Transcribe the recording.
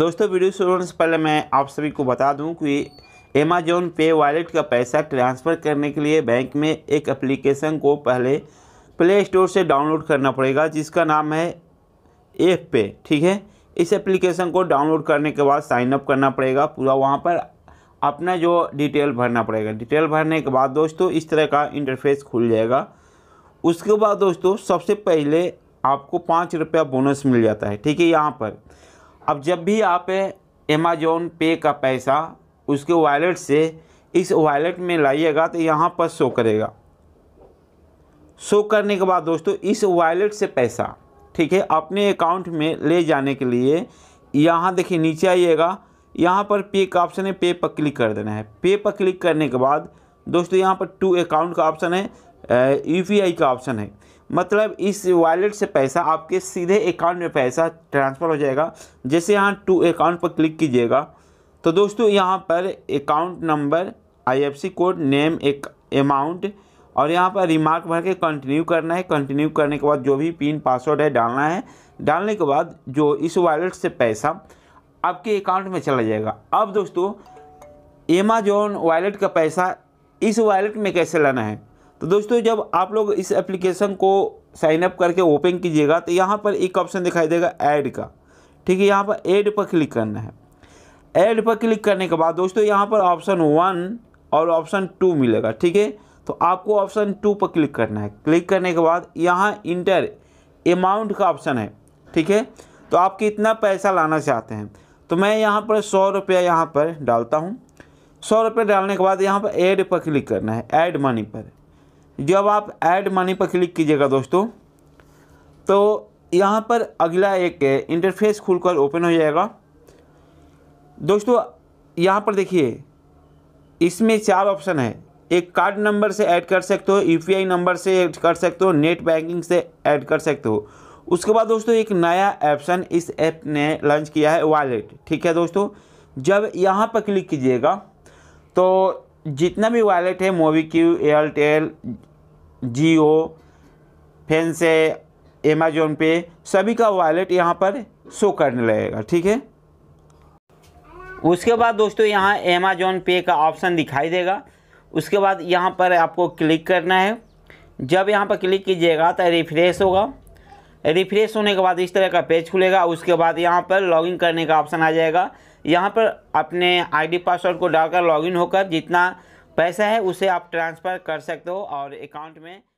दोस्तों वीडियो शुरू होने से पहले मैं आप सभी को बता दूं कि अमेजोन पे वॉलेट का पैसा ट्रांसफ़र करने के लिए बैंक में एक एप्लीकेशन को पहले प्ले स्टोर से डाउनलोड करना पड़ेगा जिसका नाम है एफ पे ठीक है इस एप्लीकेशन को डाउनलोड करने के बाद साइन अप करना पड़ेगा पूरा वहाँ पर अपना जो डिटेल भरना पड़ेगा डिटेल भरने के बाद दोस्तों इस तरह का इंटरफेस खुल जाएगा उसके बाद दोस्तों सबसे पहले आपको पाँच रुपया बोनस मिल जाता है ठीक है यहाँ पर अब जब भी आप अमेजोन पे का पैसा उसके वॉलेट से इस वॉलेट में लाइएगा तो यहाँ पर शो करेगा शो करने के बाद दोस्तों इस वॉलेट से पैसा ठीक है अपने अकाउंट में ले जाने के लिए यहाँ देखिए नीचे आइएगा यहाँ पर पे का ऑप्शन है पे पर क्लिक कर देना है पे पर क्लिक करने के बाद दोस्तों यहाँ पर टू अकाउंट का ऑप्शन है यूपीआई e का ऑप्शन है मतलब इस वॉलेट से पैसा आपके सीधे अकाउंट में पैसा ट्रांसफ़र हो जाएगा जैसे यहाँ टू अकाउंट पर क्लिक कीजिएगा तो दोस्तों यहाँ पर account number IFSC code name एक अमाउंट और यहाँ पर रिमार्क भर के कंटिन्यू करना है कंटिन्यू करने के बाद जो भी पिन पासवर्ड है डालना है डालने के बाद जो इस वॉलेट से पैसा आपके अकाउंट में चला जाएगा अब दोस्तों एमाजोन वॉलेट का पैसा इस वॉलेट में कैसे लाना है तो दोस्तों जब आप लोग इस एप्लीकेशन को साइन अप करके ओपन कीजिएगा तो यहाँ पर एक ऑप्शन दिखाई देगा ऐड का ठीक है यहाँ पर ऐड पर क्लिक करना है ऐड पर क्लिक करने के बाद दोस्तों यहाँ पर ऑप्शन वन और ऑप्शन टू मिलेगा ठीक है तो आपको ऑप्शन टू पर क्लिक करना है क्लिक करने के बाद यहाँ इंटर अमाउंट का ऑप्शन है ठीक है तो आप कितना पैसा लाना चाहते हैं तो मैं यहाँ पर सौ रुपया यहाँ पर डालता हूँ सौ रुपये डालने के बाद यहाँ पर ऐड पर क्लिक करना है ऐड मनी पर जब आप ऐड मनी पर क्लिक कीजिएगा दोस्तों तो यहाँ पर अगला एक इंटरफेस खुलकर ओपन हो जाएगा दोस्तों यहाँ पर देखिए इसमें चार ऑप्शन है एक कार्ड नंबर से ऐड कर सकते हो यूपीआई नंबर से ऐड कर सकते हो नेट बैंकिंग से ऐड कर सकते हो उसके बाद दोस्तों एक नया ऑप्शन इस ऐप ने लॉन्च किया है वॉलेट ठीक है दोस्तों जब यहाँ पर क्लिक कीजिएगा तो जितना भी वॉलेट है क्यू एयरटेल जियो फेंस एमेजोन पे सभी का वॉलेट यहाँ पर शो करने लगेगा ठीक है उसके बाद दोस्तों यहाँ अमेजोन पे का ऑप्शन दिखाई देगा उसके बाद यहाँ पर आपको क्लिक करना है जब यहाँ पर क्लिक कीजिएगा तो रिफ्रेश होगा रिफ्रेश होने के बाद इस तरह का पेज खुलेगा उसके बाद यहाँ पर लॉगिन करने का ऑप्शन आ जाएगा यहाँ पर अपने आईडी पासवर्ड को डालकर लॉगिन होकर जितना पैसा है उसे आप ट्रांसफ़र कर सकते हो और अकाउंट में